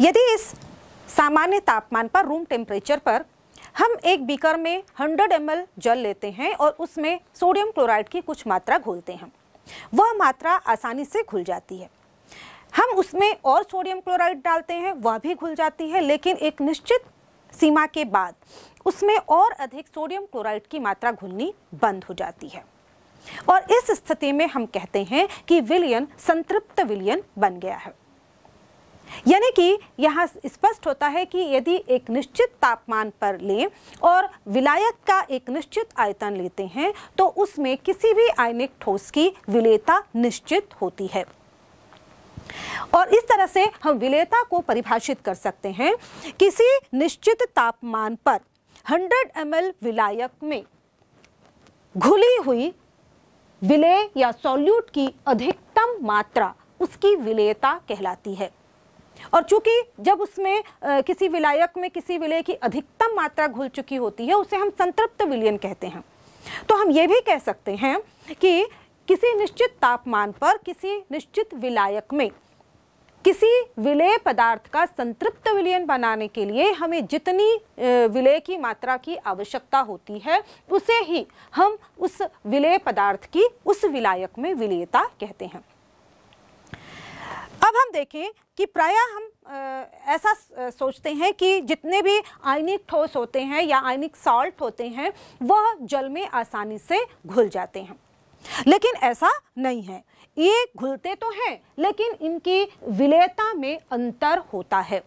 यदि इस सामान्य तापमान पर रूम टेम्परेचर पर हम एक बीकर में 100 एम जल लेते हैं और उसमें सोडियम क्लोराइड की कुछ मात्रा घोलते हैं वह मात्रा आसानी से घुल जाती है हम उसमें और सोडियम क्लोराइड डालते हैं वह भी घुल जाती है लेकिन एक निश्चित सीमा के बाद उसमें और अधिक सोडियम क्लोराइड की मात्रा घुलनी बंद हो जाती है और इस स्थिति में हम कहते हैं कि विलियन संतृप्त विलियन बन गया है यानी कि यहाँ स्पष्ट होता है कि यदि एक निश्चित तापमान पर लें और विलायक का एक निश्चित आयतन लेते हैं तो उसमें किसी भी आयनिक ठोस की विलेयता निश्चित होती है और इस तरह से हम विलेयता को परिभाषित कर सकते हैं किसी निश्चित तापमान पर 100 एम विलायक में घुली हुई विलेय या सॉल्यूट की अधिकतम मात्रा उसकी विलेयता कहलाती है और चूंकि जब उसमें किसी विलायक में किसी विलय की अधिकतम मात्रा घुल चुकी होती है उसे हम संतृप्त विलयन कहते हैं तो हम ये भी कह सकते हैं कि किसी निश्चित तापमान पर किसी निश्चित विलायक में किसी विलेय पदार्थ का संतृप्त विलयन बनाने के लिए हमें जितनी विलेय की मात्रा की आवश्यकता होती है उसे ही हम उस विलेय पदार्थ की उस विलायक में विलेयता कहते हैं अब हम देखें कि प्रायः हम ऐसा सोचते हैं कि जितने भी आयनिक ठोस होते हैं या आयनिक सॉल्ट होते हैं वह जल में आसानी से घुल जाते हैं लेकिन ऐसा नहीं है ये घुलते तो हैं लेकिन इनकी विलेयता में अंतर होता है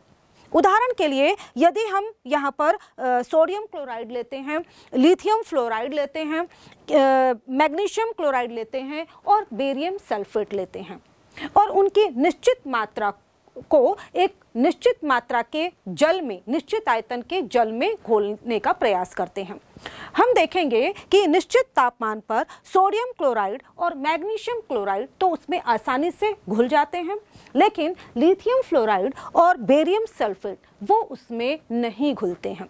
उदाहरण के लिए यदि हम यहाँ पर आ, सोडियम क्लोराइड लेते हैं लिथियम फ्लोराइड लेते हैं मैग्नीशियम क्लोराइड लेते हैं और बेरियम सल्फेट लेते हैं और उनकी निश्चित मात्रा को एक निश्चित मात्रा के जल में निश्चित आयतन के जल में घोलने का प्रयास करते हैं हम देखेंगे कि निश्चित तापमान पर सोडियम क्लोराइड और मैग्नीशियम क्लोराइड तो उसमें आसानी से घुल जाते हैं लेकिन लिथियम फ्लोराइड और बेरियम सल्फेट वो उसमें नहीं घुलते हैं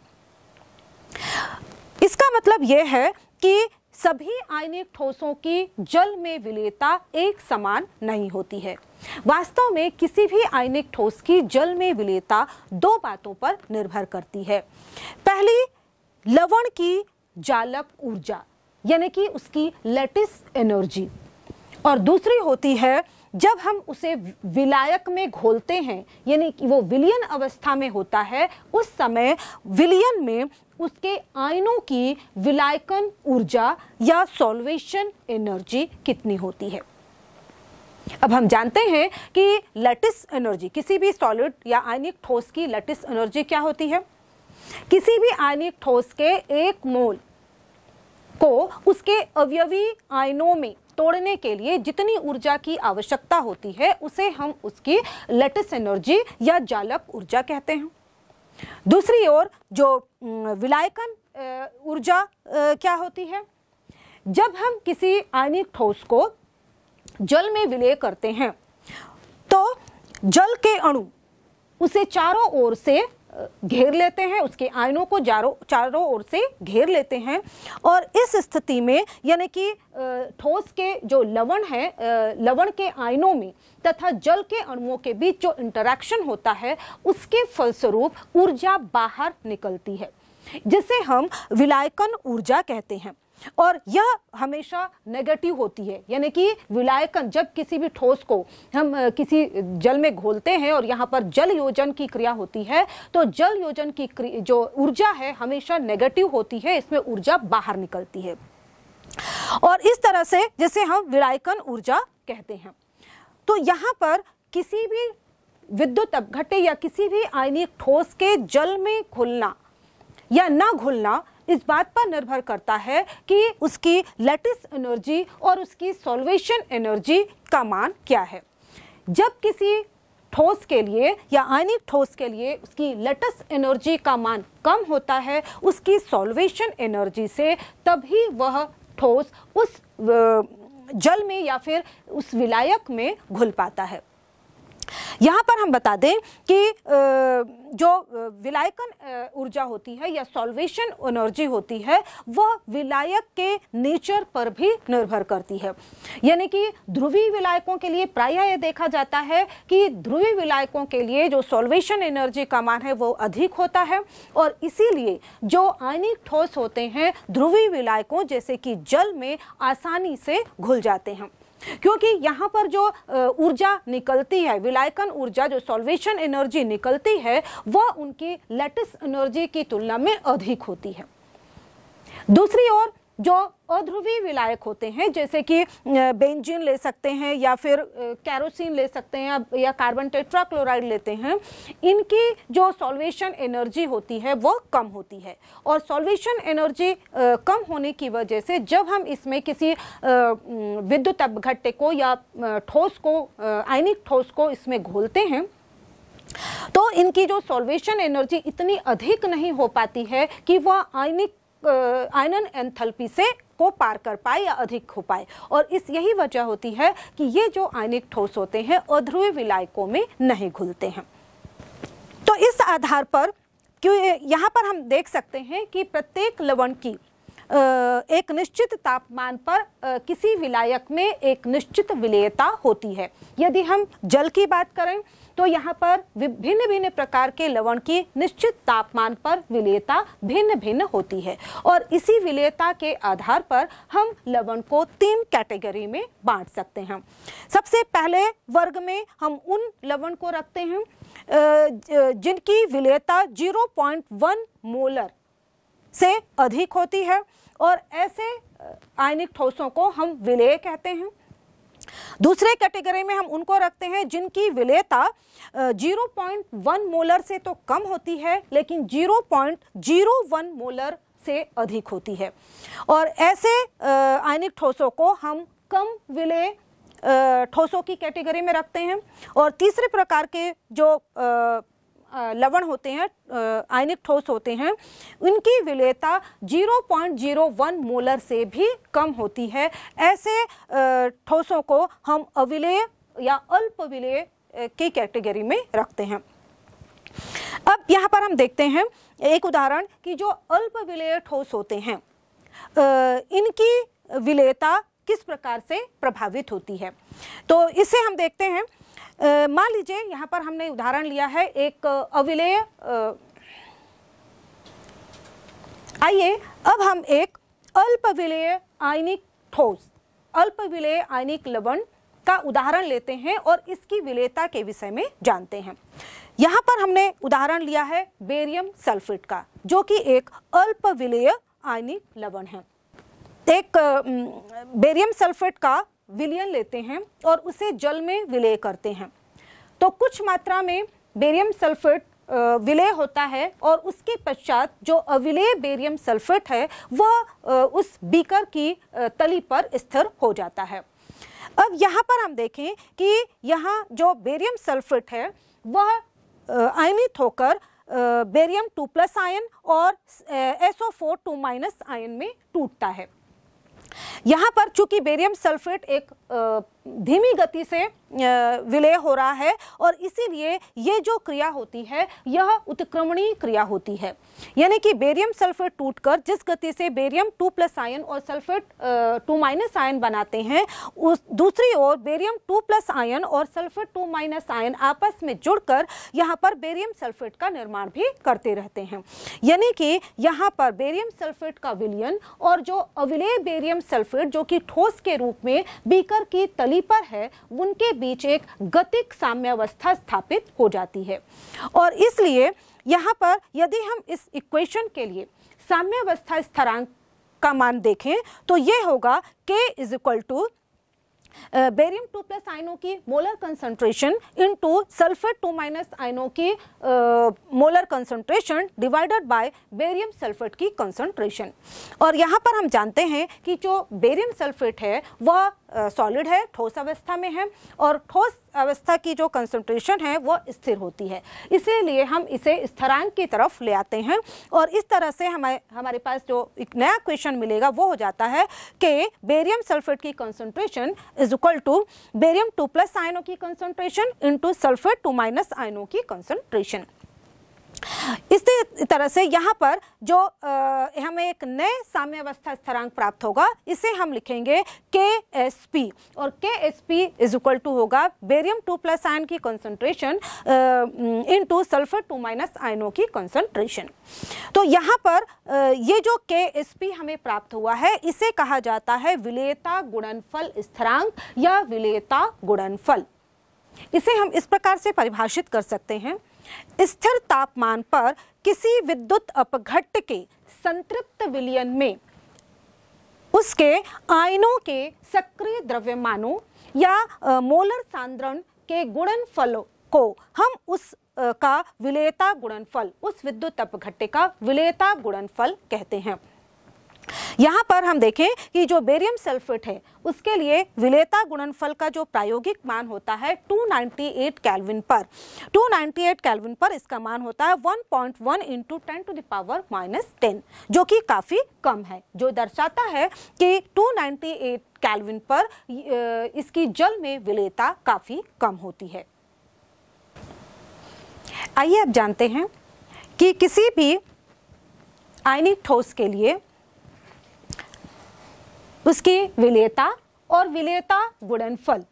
इसका मतलब यह है कि सभी आयनिक ठोसों की जल में विलेयता एक समान नहीं होती है वास्तव में किसी भी आयनिक ठोस की जल में विलेयता दो बातों पर निर्भर करती है पहली लवण की जालक ऊर्जा यानी कि उसकी लेटिस एनर्जी और दूसरी होती है जब हम उसे विलायक में घोलते हैं यानी कि वो विलियन अवस्था में होता है उस समय विलियन में उसके आयनों की विलायकन ऊर्जा या सॉल्वेशन एनर्जी कितनी होती है अब हम जानते हैं कि लटिस एनर्जी किसी भी सॉलिड या आयनिक ठोस की लटिस एनर्जी क्या होती है किसी भी आयनिक ठोस के एक मोल को उसके अवयवी आयनों में तोड़ने के लिए जितनी ऊर्जा की आवश्यकता होती है उसे हम उसकी लेटेस्ट एनर्जी या जालक ऊर्जा कहते हैं दूसरी ओर जो विलायकन ऊर्जा क्या होती है जब हम किसी आयनिक ठोस को जल में विलय करते हैं तो जल के अणु उसे चारों ओर से घेर लेते हैं उसके आयनों को चारों चारों ओर से घेर लेते हैं और इस स्थिति में यानी कि ठोस के जो लवण है लवण के आयनों में तथा जल के अणुओं के बीच जो इंटरैक्शन होता है उसके फलस्वरूप ऊर्जा बाहर निकलती है जिसे हम विलायकन ऊर्जा कहते हैं और यह हमेशा नेगेटिव होती है यानी कि विलायकन जब किसी भी ठोस को हम किसी जल में घोलते हैं और यहाँ पर जल योजन की क्रिया होती है तो जल योजन की जो ऊर्जा है हमेशा नेगेटिव होती है इसमें ऊर्जा बाहर निकलती है और इस तरह से जिसे हम विलायकन ऊर्जा कहते हैं तो यहाँ पर किसी भी विद्युत अपघटे या किसी भी आयनिक ठोस के जल में घुलना या न घुलना इस बात पर निर्भर करता है कि उसकी लेटिस एनर्जी और उसकी सॉल्वेशन एनर्जी का मान क्या है जब किसी ठोस के लिए या आयनिक ठोस के लिए उसकी लेटस एनर्जी का मान कम होता है उसकी सॉल्वेशन एनर्जी से तभी वह ठोस उस जल में या फिर उस विलायक में घुल पाता है यहाँ पर हम बता दें कि जो विलायकन ऊर्जा होती है या सॉल्वेशन एनर्जी होती है वह विलायक के नेचर पर भी निर्भर करती है यानी कि ध्रुवी विलायकों के लिए प्रायः यह देखा जाता है कि ध्रुवी विलायकों के लिए जो सॉल्वेशन एनर्जी का मान है वो अधिक होता है और इसीलिए जो आयनिक ठोस होते हैं ध्रुवी विलायकों जैसे कि जल में आसानी से घुल जाते हैं क्योंकि यहाँ पर जो ऊर्जा निकलती है विलायकन ऊर्जा जो सॉल्वेशन एनर्जी निकलती है वह उनकी लेटेस्ट एनर्जी की तुलना में अधिक होती है दूसरी ओर जो अध्रुवी विलायक होते हैं जैसे कि बेंजीन ले सकते हैं या फिर कैरोसिन ले सकते हैं या कार्बन टेट्राक्लोराइड लेते हैं इनकी जो सॉल्वेशन एनर्जी होती है वो कम होती है और सॉल्वेशन एनर्जी कम होने की वजह से जब हम इसमें किसी विद्युत अपघट्य को या ठोस को आयनिक ठोस को इसमें घोलते हैं तो इनकी जो सॉल्वेशन एनर्जी इतनी अधिक नहीं हो पाती है कि वह आयनिक आयनन एंथल्पी से को पार कर पाए या अधिक हो पाए और इस यही वजह होती है कि ये जो आयनिक ठोस होते हैं अध्रुवीय विलायकों में नहीं घुलते हैं तो इस आधार पर क्यों यहाँ पर हम देख सकते हैं कि प्रत्येक लवण की एक निश्चित तापमान पर किसी विलायक में एक निश्चित विलेयता होती है यदि हम जल की बात करें तो यहाँ पर विभिन्न भिन्न प्रकार के लवण की निश्चित तापमान पर विलेयता भिन्न भिन्न होती है और इसी विलेयता के आधार पर हम लवण को तीन कैटेगरी में बांट सकते हैं सबसे पहले वर्ग में हम उन लवण को रखते हैं जिनकी विलेयता 0.1 मोलर से अधिक होती है और ऐसे आयनिक ठोसों को हम विलेय कहते हैं दूसरे कैटेगरी में हम उनको रखते हैं जिनकी विलेयता 0.1 मोलर से तो कम होती है लेकिन 0.01 मोलर से अधिक होती है और ऐसे आयनिक ठोसों को हम कम विलेय ठोसों की कैटेगरी में रखते हैं और तीसरे प्रकार के जो लवण होते हैं आयनिक ठोस होते हैं उनकी विलेयता 0.01 मोलर से भी कम होती है ऐसे ठोसों को हम अविलेय या अल्प विलेय की कैटेगरी में रखते हैं अब यहाँ पर हम देखते हैं एक उदाहरण कि जो अल्प विलेय ठोस होते हैं इनकी विलेयता किस प्रकार से प्रभावित होती है तो इससे हम देखते हैं मान लीजिए यहाँ पर हमने उदाहरण लिया है एक अविलेय आइए अब हम एक अल्प विलेय आयनिक ठोस अल्प विलेय आयनिक लवण का उदाहरण लेते हैं और इसकी विलेयता के विषय में जानते हैं यहाँ पर हमने उदाहरण लिया है बेरियम सल्फेट का जो कि एक अल्प विलेय आयनिक लवण है एक बेरियम सल्फेट का विलियन लेते हैं और उसे जल में विलय करते हैं तो कुछ मात्रा में बेरियम सल्फेट विलय होता है और उसके पश्चात जो अविलय बेरियम सल्फेट है वह उस बीकर की तली पर स्थिर हो जाता है अब यहाँ पर हम देखें कि यहाँ जो बेरियम सल्फेट है वह आयनित होकर बेरियम टू प्लस आयन और एसओ फोर टू माइनस आयन में टूटता है यहाँ पर चूंकि बेरियम सल्फेट एक धीमी गति से विलय हो रहा है और इसीलिए ये जो क्रिया होती है यह उत्क्रमणीय क्रिया होती है यानी कि बेरियम सल्फेट टूटकर जिस गति से बेरियम टू प्लस आयन और सल्फेट टू माइनस आयन बनाते हैं उस दूसरी ओर बेरियम टू प्लस आयन और सल्फेट टू माइनस आयन आपस में जुड़कर यहाँ पर बेरियम सल्फेट का निर्माण भी करते रहते हैं यानी कि यहाँ पर बेरियम सल्फेट का विलयन और जो अविलय बेरियम सल्फेट सल्फेट जो कि ठोस के रूप में बीकर की तली पर है उनके बीच एक गतिक साम्यावस्था स्थापित हो जाती है और इसलिए यहाँ पर यदि हम इस इक्वेशन के लिए साम्यावस्था स्थरांक का मान देखें तो ये होगा k is equal to barium two plus आइनों की molar concentration into sulphate two minus आइनों की molar concentration divided by barium sulphate की कंसंट्रेशन और यहाँ पर हम जानते हैं कि जो बेरियम सल्फेट है वह सॉलिड है ठोस अवस्था में है और ठोस अवस्था की जो कंसंट्रेशन है वो स्थिर होती है इसीलिए हम इसे स्थरांक की तरफ ले आते हैं और इस तरह से हमारे हमारे पास जो एक नया क्वेश्चन मिलेगा वो हो जाता है कि बेरियम सल्फेट की concentration is equal to barium two plus आयनों की concentration into sulphate two minus आयनों की कंसनट्रेशन इस तरह से यहाँ पर जो आ, हम हमें एक नए साम्यावस्था स्थिरांक प्राप्त होगा इसे हम लिखेंगे के एस पी और K S P is equal to होगा बेरियम टू प्लस आयन की concentration into sulphur two minus आयनों की कॉन्सेंट्रेशन तो यहाँ पर आ, ये जो के एस पी हमें प्राप्त हुआ है इसे कहा जाता है विलेयता गुणनफल स्थिरांक या विलेयता गुणनफल इसे हम इस प्रकार से परिभाषित कर सकते हैं स्थिर तापमान पर किसी विद्युत अपघट्ट के संतृप्त विलियन में उसके आयनों के सक्रिय द्रव्यमानों या मोलर सांद्रण के गुणनफलों को हम उस का विलेयता गुणनफल उस विद्युत अपघट्य का विलेयता गुणनफल कहते हैं यहाँ पर हम देखें कि जो बेरियम सल्फेट है उसके लिए विलेता गुणनफल का जो प्रायोगिक मान होता है 298 कैल्विन पर 298 कैलविन पर इसका मान होता है 1.1 point one into ten to the power minus ten जो कि काफ़ी कम है जो दर्शाता है कि 298 कैलविन पर इसकी जल में विलेता काफ़ी कम होती है आइए अब जानते हैं कि किसी भी आयनिक ठोस के लिए उसकी विलेयता और विलेयता गुणनफल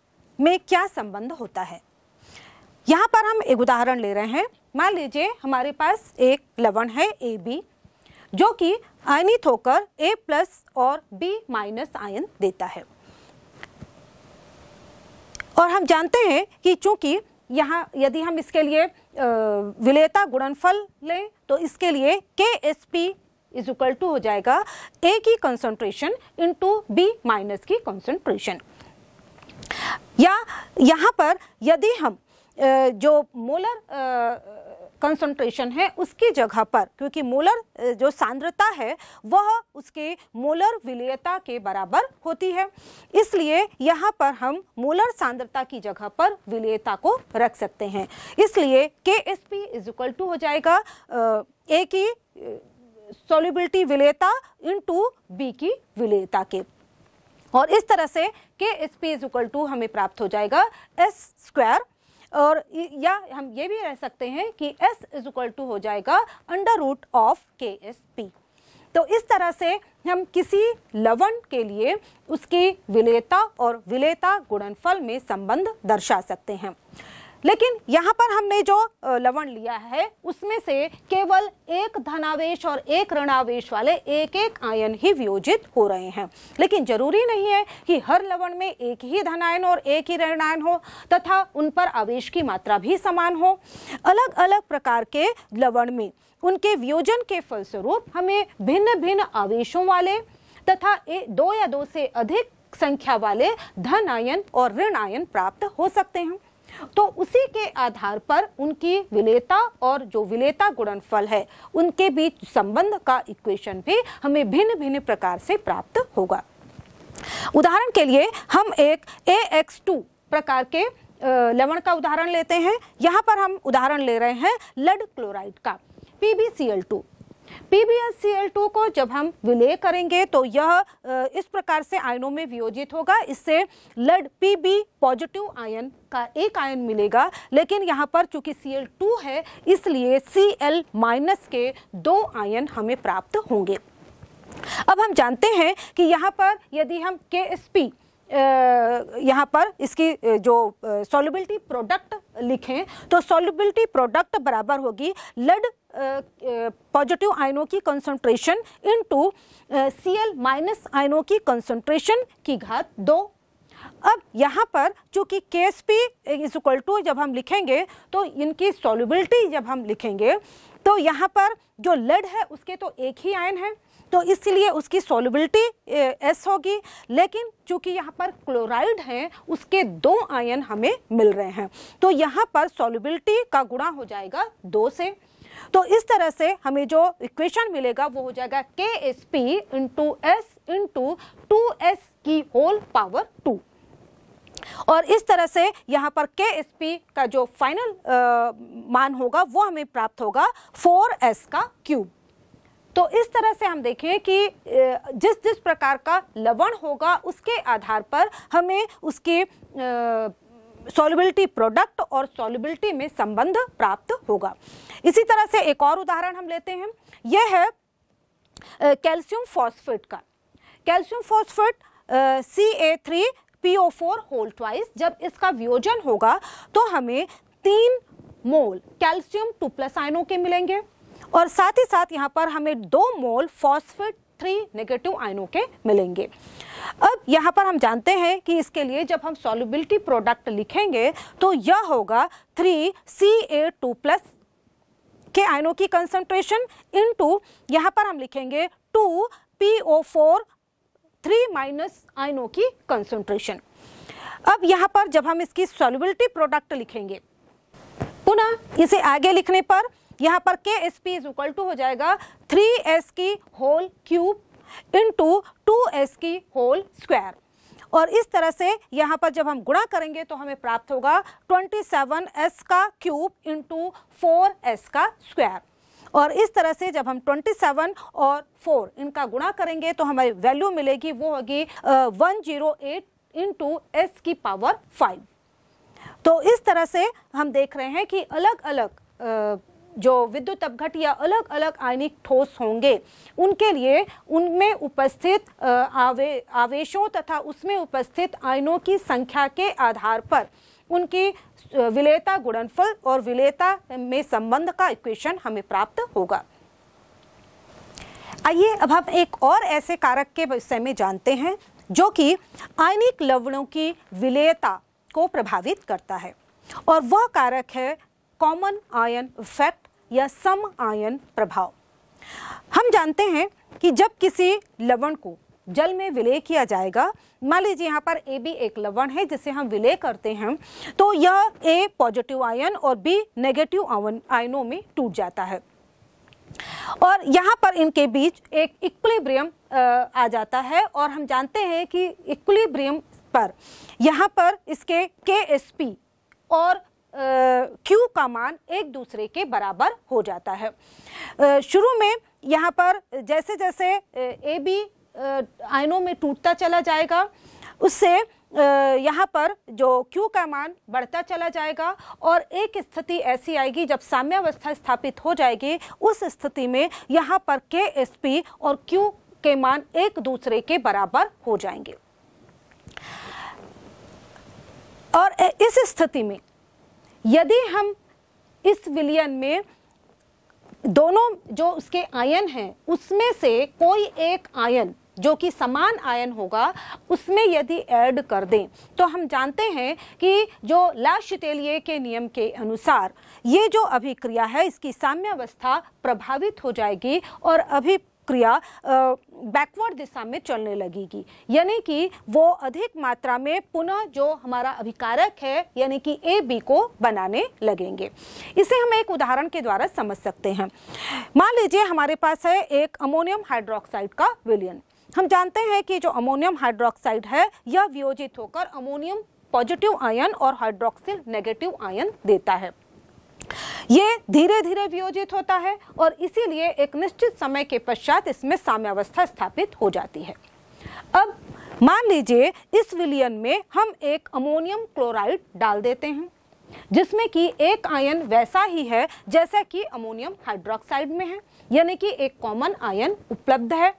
में क्या संबंध होता है यहाँ पर हम एक उदाहरण ले रहे हैं मान लीजिए हमारे पास एक लवण है ए बी जो कि आयनित होकर ए प्लस और बी माइनस आयन देता है और हम जानते हैं कि चूंकि यहाँ यदि हम इसके लिए विलेयता गुणनफल लें तो इसके लिए K S P is equal to हो जाएगा ए की कंसंट्रेशन इनटू बी माइनस की कंसंट्रेशन या यहाँ पर यदि हम जो मोलर कंसंट्रेशन है उसकी जगह पर क्योंकि मोलर जो सांद्रता है वह उसके मोलर विलयता के बराबर होती है इसलिए यहाँ पर हम मोलर सांद्रता की जगह पर विलयता को रख सकते हैं इसलिए K S P is equal to हो जाएगा ए की सोलिबिलिटी विलेता टू बी की विलेता के और इस तरह से K S P is equal to हमें प्राप्त हो जाएगा एस स्क्वायर और या हम ये भी रह सकते हैं कि एस इज इक्वल टू हो जाएगा under root of K S P तो इस तरह से हम किसी लवण के लिए उसकी विलेता और विलेता गुणनफल में संबंध दर्शा सकते हैं लेकिन यहाँ पर हमने जो लवण लिया है उसमें से केवल एक धनावेश और एक ऋणावेश वाले एक एक आयन ही वियोजित हो रहे हैं लेकिन जरूरी नहीं है कि हर लवण में एक ही धनायन और एक ही ऋणायन हो तथा उन पर आवेश की मात्रा भी समान हो अलग अलग प्रकार के लवण में उनके वियोजन के फलस्वरूप हमें भिन्न भिन्न आवेशों वाले तथा ए, दो या दो से अधिक संख्या वाले धन आयन और ऋण आयन प्राप्त हो सकते हैं तो उसी के आधार पर उनकी विलेता और जो विलेता गुणनफल है उनके बीच संबंध का इक्वेशन भी हमें भिन्न भिन्न प्रकार से प्राप्त होगा उदाहरण के लिए हम एक ए एक्स टू प्रकार के लवण का उदाहरण लेते हैं यहाँ पर हम उदाहरण ले रहे हैं लड क्लोराइड का P B C L two PbSCl2 को जब हम विलय करेंगे तो यह इस प्रकार से आयनों में वियोजित होगा इससे लड Pb पॉजिटिव आयन का एक आयन मिलेगा लेकिन यहाँ पर चूंकि Cl2 है इसलिए Cl माइनस के दो आयन हमें प्राप्त होंगे अब हम जानते हैं कि यहाँ पर यदि हम के यहाँ पर इसकी जो सॉल्युबिलिटी प्रोडक्ट लिखें तो सॉल्युबिलिटी प्रोडक्ट बराबर होगी लेड पॉजिटिव आयनों की कंसंट्रेशन इनटू एल माइनस आयनों की कंसंट्रेशन की घात दो अब यहाँ पर चूंकि K S P is equal to जब हम लिखेंगे तो इनकी सॉल्युबिलिटी जब हम लिखेंगे तो यहाँ पर जो लेड है उसके तो एक ही आयन है तो इसलिए उसकी सोलबिलिटी एस होगी लेकिन चूंकि यहाँ पर क्लोराइड है उसके दो आयन हमें मिल रहे हैं तो यहाँ पर सोलबिलिटी का गुणा हो जाएगा दो से तो इस तरह से हमें जो इक्वेशन मिलेगा वो हो जाएगा K S P into S into two S की होल पावर टू और इस तरह से यहाँ पर के एस पी का जो फाइनल आ, मान होगा वो हमें प्राप्त होगा फोर एस का क्यूब तो इस तरह से हम देखें कि जिस जिस प्रकार का लवण होगा उसके आधार पर हमें उसके सॉल्युबिलिटी प्रोडक्ट और सॉल्युबिलिटी में संबंध प्राप्त होगा इसी तरह से एक और उदाहरण हम लेते हैं यह है कैल्शियम फॉस्फेट का calcium phosphate C A three P O four whole twice जब इसका वियोजन होगा तो हमें तीन मोल कैल्शियम टू प्लस आयनों के मिलेंगे और साथ ही साथ यहाँ पर हमें दो मोल फॉस्फेट थ्री नेगेटिव आयनों के मिलेंगे अब यहाँ पर हम जानते हैं कि इसके लिए जब हम सॉल्युबिलिटी प्रोडक्ट लिखेंगे तो यह होगा three C A two plus के आयनों की कंसंट्रेशन इन टू यहाँ पर हम लिखेंगे two P O four three minus आयनों की कंसंट्रेशन अब यहाँ पर जब हम इसकी सॉल्युबिलिटी प्रोडक्ट लिखेंगे पुनः इसे आगे लिखने पर यहाँ पर K S P is equal to हो जाएगा थ्री एस की whole cube into two S की होल स्क्वायर और इस तरह से यहाँ पर जब हम गुणा करेंगे तो हमें प्राप्त होगा ट्वेंटी सेवन एस का cube into four S का स्क्वायर और इस तरह से जब हम 27 और 4 इनका गुणा करेंगे तो हमें वैल्यू मिलेगी वो होगी one zero eight into S की पावर 5 तो इस तरह से हम देख रहे हैं कि अलग अलग जो विद्युत अपघट या अलग अलग आयनिक ठोस होंगे उनके लिए उनमें उपस्थित आवे आवेशों तथा उसमें उपस्थित आयनों की संख्या के आधार पर उनकी विलेयता गुणनफल और विलेयता में संबंध का इक्वेशन हमें प्राप्त होगा आइए अब हम एक और ऐसे कारक के विषय में जानते हैं जो कि आयनिक लवणों की विलेयता को प्रभावित करता है और वह कारक है कॉमन आयन इफेक्ट या सम आयन प्रभाव हम जानते हैं कि जब किसी लवण को जल में विलय किया जाएगा मान लीजिए यहाँ पर ए बी एक लवण है जिसे हम विलय करते हैं तो यह ए पॉजिटिव आयन और बी नेगेटिव आयनों में टूट जाता है और यहाँ पर इनके बीच एक इक्विलिब्रियम आ जाता है और हम जानते हैं कि इक्विलिब्रियम पर यहाँ पर इसके के एस पी और क्यू का मान एक दूसरे के बराबर हो जाता है शुरू में यहाँ पर जैसे जैसे ए बी आयनों में टूटता चला जाएगा उससे यहाँ पर जो Q का मान बढ़ता चला जाएगा और एक स्थिति ऐसी आएगी जब साम्यावस्था स्थापित हो जाएगी उस स्थिति में यहाँ पर के एस पी और Q के मान एक दूसरे के बराबर हो जाएंगे और इस स्थिति में यदि हम इस विलियन में दोनों जो उसके आयन हैं उसमें से कोई एक आयन जो कि समान आयन होगा उसमें यदि ऐड कर दें तो हम जानते हैं कि जो लाशतेलिए के नियम के अनुसार ये जो अभिक्रिया है इसकी साम्यावस्था प्रभावित हो जाएगी और अभी प्रक्रिया बैकवर्ड दिशा में चलने लगेगी यानी कि वो अधिक मात्रा में पुनः जो हमारा अभिकारक है यानी कि ए बी को बनाने लगेंगे इसे हम एक उदाहरण के द्वारा समझ सकते हैं मान लीजिए हमारे पास है एक अमोनियम हाइड्रोक्साइड का विलियन हम जानते हैं कि जो अमोनियम हाइड्रोक्साइड है यह वियोजित होकर अमोनियम पॉजिटिव आयन और हाइड्रोक्सिल नेगेटिव आयन देता है ये धीरे धीरे वियोजित होता है और इसीलिए एक निश्चित समय के पश्चात इसमें साम्यावस्था स्थापित हो जाती है अब मान लीजिए इस विलियन में हम एक अमोनियम क्लोराइड डाल देते हैं जिसमें कि एक आयन वैसा ही है जैसा कि अमोनियम हाइड्रोक्साइड में है यानी कि एक कॉमन आयन उपलब्ध है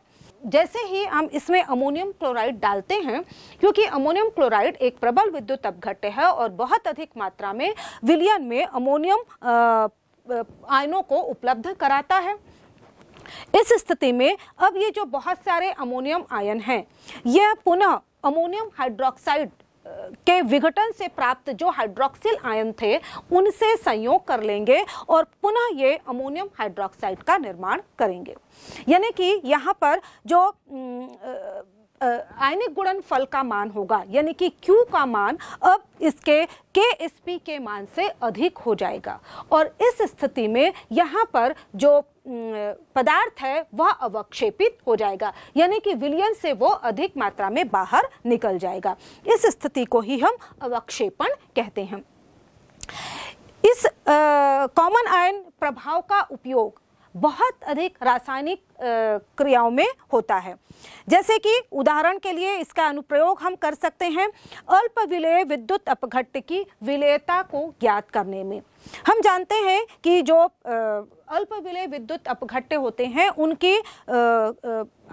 जैसे ही हम इसमें अमोनियम क्लोराइड डालते हैं क्योंकि अमोनियम क्लोराइड एक प्रबल विद्युत अपघट्य है और बहुत अधिक मात्रा में विलियन में अमोनियम आयनों को उपलब्ध कराता है इस स्थिति में अब ये जो बहुत सारे अमोनियम आयन हैं यह पुनः अमोनियम हाइड्रोक्साइड के विघटन से प्राप्त जो हाइड्रोक्सिल आयन थे उनसे संयोग कर लेंगे और पुनः ये अमोनियम हाइड्रोक्साइड का निर्माण करेंगे यानी कि यहाँ पर जो आयनिक गुणन फल का मान होगा यानी कि Q का मान अब इसके के एस पी के मान से अधिक हो जाएगा और इस स्थिति में यहाँ पर जो पदार्थ है वह अवक्षेपित हो जाएगा यानी कि विलियन से वो अधिक मात्रा में बाहर निकल जाएगा इस स्थिति को ही हम अवक्षेपण कहते हैं इस कॉमन आयन प्रभाव का उपयोग बहुत अधिक रासायनिक क्रियाओं में होता है जैसे कि उदाहरण के लिए इसका अनुप्रयोग हम कर सकते हैं अल्प विलय विद्युत अपघट्ट की विलयता को ज्ञात करने में हम जानते हैं कि जो अल्प विलय विद्युत अपघट्ट होते हैं उनकी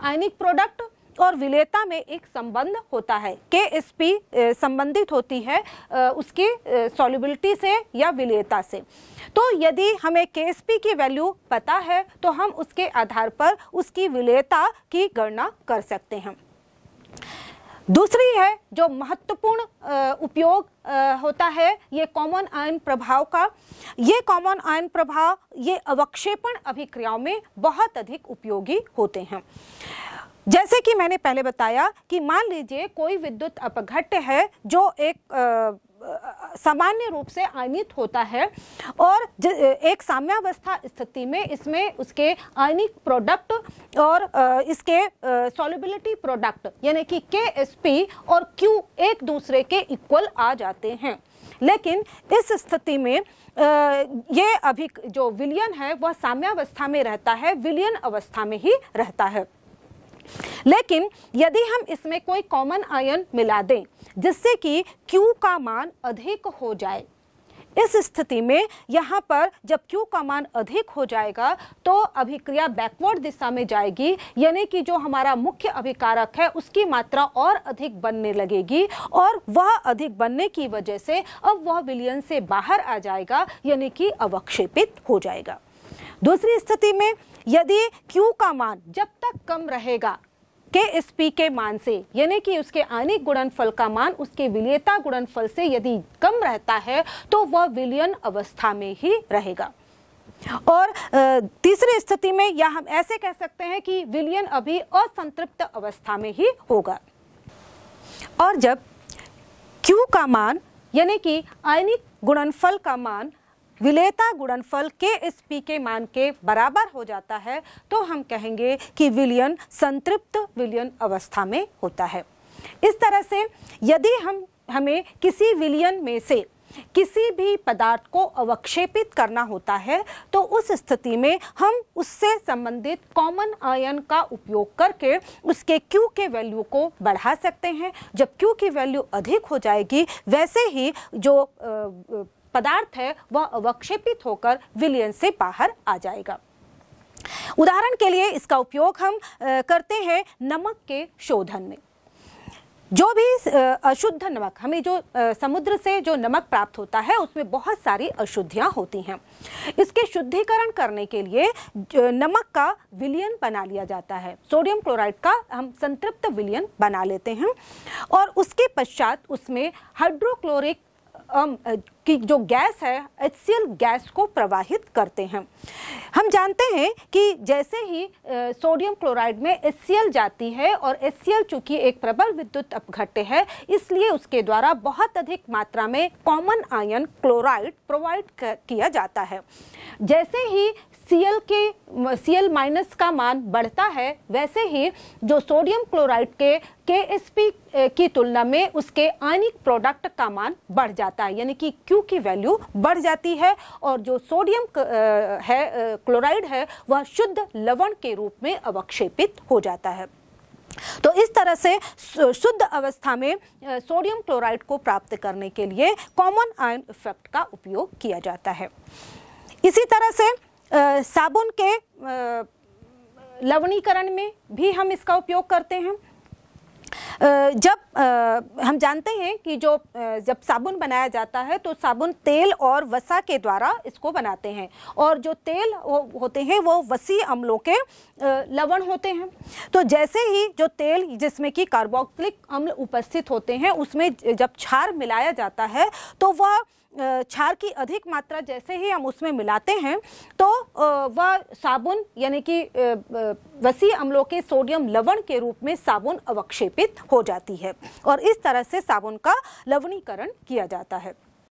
आयनिक प्रोडक्ट और विलेता में एक संबंध होता है के एस पी संबंधित होती है उसकी सॉलिबिलिटी से या विलेता से तो यदि हमें के एस पी की वैल्यू पता है तो हम उसके आधार पर उसकी विलेता की गणना कर सकते हैं दूसरी है जो महत्वपूर्ण उपयोग होता है ये कॉमन आयन प्रभाव का ये कॉमन आयन प्रभाव ये अवक्षेपण अभिक्रियाओं में बहुत अधिक उपयोगी होते हैं जैसे कि मैंने पहले बताया कि मान लीजिए कोई विद्युत अपघट है जो एक आ, सामान्य रूप से आयनित होता है और एक साम्यावस्था स्थिति में इसमें उसके आयनिक प्रोडक्ट और इसके सॉलिबिलिटी प्रोडक्ट यानी कि के एस पी और क्यू एक दूसरे के इक्वल आ जाते हैं लेकिन इस स्थिति में ये अभी जो विलियन है वह साम्यावस्था में रहता है विलियन अवस्था में ही रहता है लेकिन यदि हम इसमें कोई कॉमन आयन मिला दें जिससे कि Q का मान अधिक हो जाए इस स्थिति में यहाँ पर जब Q का मान अधिक हो जाएगा तो अभिक्रिया बैकवर्ड दिशा में जाएगी यानी कि जो हमारा मुख्य अभिकारक है उसकी मात्रा और अधिक बनने लगेगी और वह अधिक बनने की वजह से अब वह विलियन से बाहर आ जाएगा यानी कि अवक्षेपित हो जाएगा दूसरी स्थिति में यदि Q का मान जब तक कम रहेगा के एस पी के मान से यानी कि उसके आनिक गुणनफल का मान उसके विलयता गुणनफल से यदि कम रहता है तो वह विलयन अवस्था में ही रहेगा और तीसरी स्थिति में या हम ऐसे कह सकते हैं कि विलयन अभी असंतृप्त अवस्था में ही होगा और जब Q का मान यानी कि आयनिक गुणनफल का मान विलेता गुणनफल के एस पी के मान के बराबर हो जाता है तो हम कहेंगे कि विलियन संतृप्त विलियन अवस्था में होता है इस तरह से यदि हम हमें किसी विलियन में से किसी भी पदार्थ को अवक्षेपित करना होता है तो उस स्थिति में हम उससे संबंधित कॉमन आयन का उपयोग करके उसके क्यू के वैल्यू को बढ़ा सकते हैं जब क्यू की वैल्यू अधिक हो जाएगी वैसे ही जो पदार्थ है वह अवक्षेपित होकर विलयन से बाहर आ जाएगा उदाहरण के लिए इसका उपयोग हम करते हैं नमक के शोधन में जो भी अशुद्ध नमक हमें जो समुद्र से जो नमक प्राप्त होता है उसमें बहुत सारी अशुद्धियां होती हैं इसके शुद्धिकरण करने के लिए नमक का विलयन बना लिया जाता है सोडियम क्लोराइड का हम संतृप्त विलयन बना लेते हैं और उसके पश्चात उसमें हाइड्रोक्लोरिक की जो गैस है एच गैस को प्रवाहित करते हैं हम जानते हैं कि जैसे ही सोडियम क्लोराइड में एच जाती है और एच सी चूंकि एक प्रबल विद्युत अपघट्य है इसलिए उसके द्वारा बहुत अधिक मात्रा में कॉमन आयन क्लोराइड प्रोवाइड किया जाता है जैसे ही सीएल के सीएल माइनस का मान बढ़ता है वैसे ही जो सोडियम क्लोराइड के के की तुलना में उसके आयनिक प्रोडक्ट का मान बढ़ जाता है यानी कि क्यू की वैल्यू बढ़ जाती है और जो सोडियम है क्लोराइड है वह शुद्ध लवण के रूप में अवक्षेपित हो जाता है तो इस तरह से शुद्ध अवस्था में सोडियम क्लोराइड को प्राप्त करने के लिए कॉमन आयन इफेक्ट का उपयोग किया जाता है इसी तरह से साबुन के लवणीकरण में भी हम इसका उपयोग करते हैं जब हम जानते हैं कि जो जब साबुन बनाया जाता है तो साबुन तेल और वसा के द्वारा इसको बनाते हैं और जो तेल होते हैं वो वसी अम्लों के लवण होते हैं तो जैसे ही जो तेल जिसमें कि कार्बोक्सिलिक अम्ल उपस्थित होते हैं उसमें जब क्षार मिलाया जाता है तो वह क्षार की अधिक मात्रा जैसे ही हम उसमें मिलाते हैं तो वह साबुन यानी कि वसी अम्लों के सोडियम लवण के रूप में साबुन अवक्षेपित हो जाती है और इस तरह से साबुन का लवणीकरण किया जाता है